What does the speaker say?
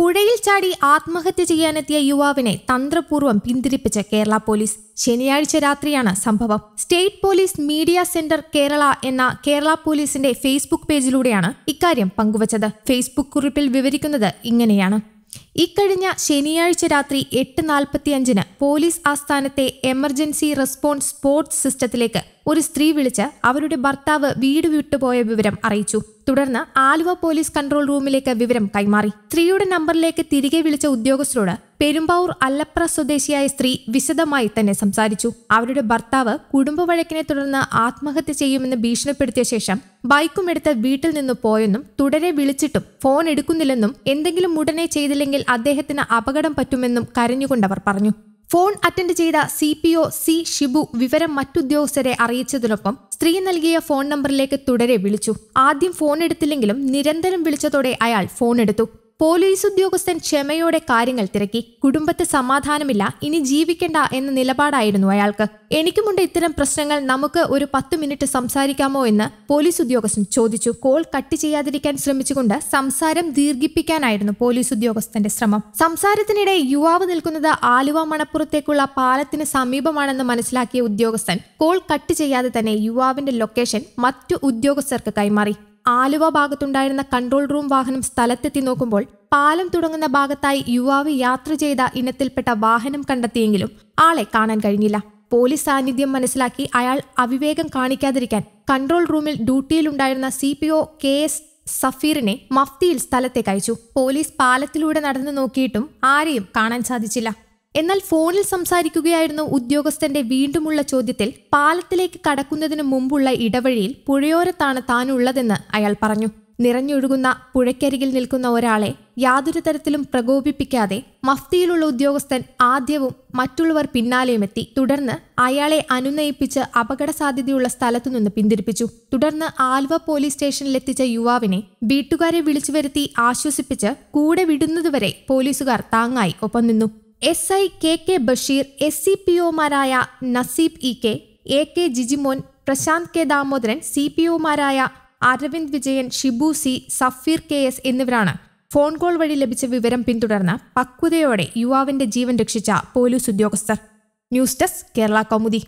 പുഴയിൽ ചാടി ആത്മഹത്യ ചെയ്യാനെത്തിയ യുവാവിനെ തന്ത്രപൂർവ്വം പിന്തിരിപ്പിച്ച കേരള പോലീസ് ശനിയാഴ്ച രാത്രിയാണ് സംഭവം state police media centre Kerala എന്ന കേരള പോലീസിന്റെ ഫേസ്ബുക്ക് പേജിലൂടെയാണ് ഇക്കാര്യം പങ്കുവച്ചത് ഫേസ്ബുക്ക് കുറിപ്പിൽ വിവരിക്കുന്നത് ഇങ്ങനെയാണ് ഇക്കഴിഞ്ഞ ശനിയാഴ്ച രാത്രി എട്ട് നാൽപ്പത്തിയഞ്ചിന് പോലീസ് ആസ്ഥാനത്തെ എമർജൻസി റെസ്പോൺസ് സ്പോർട്സ് സിസ്റ്റത്തിലേക്ക് ഒരു സ്ത്രീ വിളിച്ച് അവരുടെ ഭർത്താവ് വീട് വിട്ടുപോയ വിവരം അറിയിച്ചു തുടർന്ന് ആലുവ പോലീസ് കൺട്രോൾ റൂമിലേക്ക് വിവരം കൈമാറി സ്ത്രീയുടെ നമ്പറിലേക്ക് തിരികെ വിളിച്ച ഉദ്യോഗസ്ഥരോട് പെരുമ്പാവൂർ അല്ലപ്ര സ്വദേശിയായ സ്ത്രീ വിശദമായി തന്നെ സംസാരിച്ചു അവരുടെ ഭർത്താവ് കുടുംബ വഴക്കിനെ തുടർന്ന് ആത്മഹത്യ ചെയ്യുമെന്ന് ഭീഷണിപ്പെടുത്തിയ ശേഷം ബൈക്കും എടുത്ത് വീട്ടിൽ നിന്ന് പോയെന്നും തുടരെ വിളിച്ചിട്ടും ഫോൺ എടുക്കുന്നില്ലെന്നും എന്തെങ്കിലും ഉടനെ ചെയ്തില്ലെങ്കിൽ അദ്ദേഹത്തിന് അപകടം പറ്റുമെന്നും കരഞ്ഞുകൊണ്ടവർ പറഞ്ഞു ഫോൺ അറ്റൻഡ് ചെയ്ത C P O C Shibu വിവരം മറ്റുദ്യോഗസ്ഥരെ അറിയിച്ചതിനൊപ്പം സ്ത്രീ നൽകിയ ഫോൺ നമ്പറിലേക്ക് തുടരെ വിളിച്ചു ആദ്യം ഫോൺ എടുത്തില്ലെങ്കിലും നിരന്തരം വിളിച്ചതോടെ അയാൾ ഫോൺ എടുത്തു പോലീസ് ഉദ്യോഗസ്ഥൻ ക്ഷമയോടെ കാര്യങ്ങൾ തിരക്കി കുടുംബത്തെ സമാധാനമില്ല ഇനി ജീവിക്കണ്ട എന്ന നിലപാടായിരുന്നു അയാൾക്ക് എനിക്കുമുണ്ട് ഇത്തരം പ്രശ്നങ്ങൾ നമുക്ക് ഒരു പത്ത് മിനിറ്റ് സംസാരിക്കാമോ എന്ന് പോലീസ് ഉദ്യോഗസ്ഥൻ ചോദിച്ചു കോൾ കട്ട് ചെയ്യാതിരിക്കാൻ ശ്രമിച്ചുകൊണ്ട് സംസാരം ദീർഘിപ്പിക്കാനായിരുന്നു പോലീസ് ഉദ്യോഗസ്ഥന്റെ ശ്രമം സംസാരത്തിനിടെ യുവാവ് നിൽക്കുന്നത് ആലുവ മണപ്പുറത്തേക്കുള്ള പാലത്തിന് സമീപമാണെന്ന് മനസ്സിലാക്കിയ ഉദ്യോഗസ്ഥൻ കോൾ കട്ട് ചെയ്യാതെ തന്നെ യുവാവിന്റെ ലൊക്കേഷൻ മറ്റു ഉദ്യോഗസ്ഥർക്ക് കൈമാറി ആലുവ ഭാഗത്തുണ്ടായിരുന്ന കൺട്രോൾ റൂം വാഹനം സ്ഥലത്തെത്തി നോക്കുമ്പോൾ പാലം തുടങ്ങുന്ന ഭാഗത്തായി യുവാവ് യാത്ര ചെയ്ത ഇനത്തിൽപ്പെട്ട വാഹനം കണ്ടെത്തിയെങ്കിലും ആളെ കാണാൻ കഴിഞ്ഞില്ല പോലീസ് സാന്നിധ്യം മനസ്സിലാക്കി അയാൾ അവിവേകം കാണിക്കാതിരിക്കാൻ കൺട്രോൾ റൂമിൽ ഡ്യൂട്ടിയിലുണ്ടായിരുന്ന C P O K S സഫീറിനെ മഫ്തിയിൽ സ്ഥലത്തേക്ക് അയച്ചു പോലീസ് പാലത്തിലൂടെ നടന്നു നോക്കിയിട്ടും ആരെയും കാണാൻ സാധിച്ചില്ല എന്നാൽ ഫോണിൽ സംസാരിക്കുകയായിരുന്നു ഉദ്യോഗസ്ഥന്റെ വീണ്ടുമുള്ള ചോദ്യത്തിൽ പാലത്തിലേക്ക് കടക്കുന്നതിനു മുമ്പുള്ള ഇടവഴിയിൽ പുഴയോരത്താണ് താനുള്ളതെന്ന് അയാൾ പറഞ്ഞു നിറഞ്ഞൊഴുകുന്ന പുഴയ്ക്കരികിൽ നിൽക്കുന്ന ഒരാളെ യാതൊരു തരത്തിലും പ്രകോപിപ്പിക്കാതെ മഫ്തിയിലുള്ള ഉദ്യോഗസ്ഥൻ ആദ്യവും മറ്റുള്ളവർ പിന്നാലെയുമെത്തി തുടർന്ന് അയാളെ അനുനയിപ്പിച്ച് അപകട സാധ്യതയുള്ള സ്ഥലത്തുനിന്ന് പിന്തിരിപ്പിച്ചു തുടർന്ന് ആൽവ പോലീസ് സ്റ്റേഷനിലെത്തിച്ച യുവാവിനെ വീട്ടുകാരെ വിളിച്ചു വരുത്തി ആശ്വസിപ്പിച്ച് കൂടെ വിടുന്നതുവരെ പോലീസുകാർ താങ്ങായി ഒപ്പം നിന്നു S I K K Basheer S C P ഒമാരായ Naseeb E K A K Jijimon Prashant K Damodaran C P ഒമാരായ Aravind Vijayan Shibu C Safeer K S എന്നിവരാണ് ഫോൺ കോൾ വഴി ലഭിച്ച വിവരം പിന്തുടർന്ന് പക്വതയോടെ യുവാവിന്റെ ജീവൻ രക്ഷിച്ച പോലീസ് ഉദ്യോഗസ്ഥർ ന്യൂസ് ഡെസ്ക് കേരള കൗമുദി